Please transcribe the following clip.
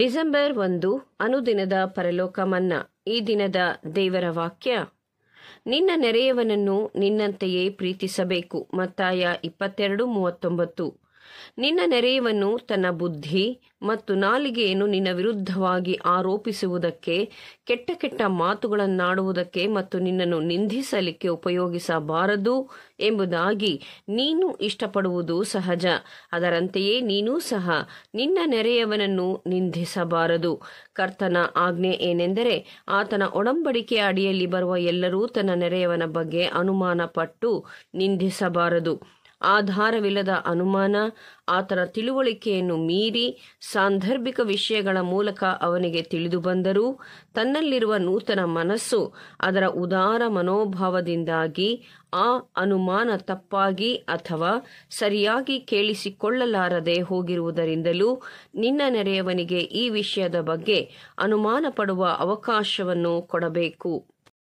December ಒಂದು ಅನುದಿನದ ಪರಲೋಕ ಮನ್ನಾ ಈ ದಿನದ ದೇವರ ವಾಕ್ಯ ನಿನ್ನ ನೆರೆಯವನನ್ನು ನಿನ್ನಂತೆಯೇ ಪ್ರೀತಿಸಬೇಕು ಮತ್ತಾಯ ಇಪ್ಪತ್ತೆರಡು ಮೂವತ್ತೊಂಬತ್ತು ನಿನ್ನ ನೆರೆಯವನು ತನ್ನ ಬುದ್ಧಿ ಮತ್ತು ನಾಲಿಗೆಯನ್ನು ನಿನ್ನ ವಿರುದ್ಧವಾಗಿ ಆರೋಪಿಸುವುದಕ್ಕೆ ಕೆಟ್ಟ ಕೆಟ್ಟ ಮಾತುಗಳನ್ನಾಡುವುದಕ್ಕೆ ಮತ್ತು ನಿನ್ನನ್ನು ನಿಂದಿಸಲಿಕ್ಕೆ ಉಪಯೋಗಿಸಬಾರದು ಎಂಬುದಾಗಿ ನೀನು ಇಷ್ಟಪಡುವುದು ಸಹಜ ಅದರಂತೆಯೇ ನೀನೂ ಸಹ ನಿನ್ನ ನೆರೆಯವನನ್ನು ನಿಂದಿಸಬಾರದು ಕರ್ತನ ಆಜ್ಞೆ ಏನೆಂದರೆ ಆತನ ಒಡಂಬಡಿಕೆಯ ಅಡಿಯಲ್ಲಿ ಬರುವ ಎಲ್ಲರೂ ತನ್ನ ನೆರೆಯವನ ಬಗ್ಗೆ ಅನುಮಾನ ಪಟ್ಟು ನಿಂದಿಸಬಾರದು ಆಧಾರವಿಲ್ಲದ ಅನುಮಾನ ಆತನ ತಿಳುವಳಿಕೆಯನ್ನು ಮೀರಿ ಸಾಂದರ್ಭಿಕ ವಿಷಯಗಳ ಮೂಲಕ ಅವನಿಗೆ ತಿಳಿದು ಬಂದರೂ ತನ್ನಲ್ಲಿರುವ ನೂತನ ಮನಸ್ಸು ಅದರ ಉದಾರ ಮನೋಭಾವದಿಂದಾಗಿ ಆ ಅನುಮಾನ ತಪ್ಪಾಗಿ ಅಥವಾ ಸರಿಯಾಗಿ ಕೇಳಿಸಿಕೊಳ್ಳಲಾರದೆ ಹೋಗಿರುವುದರಿಂದಲೂ ನಿನ್ನ ನೆರೆಯವನಿಗೆ ಈ ವಿಷಯದ ಬಗ್ಗೆ ಅನುಮಾನ ಪಡುವ ಅವಕಾಶವನ್ನು ಕೊಡಬೇಕು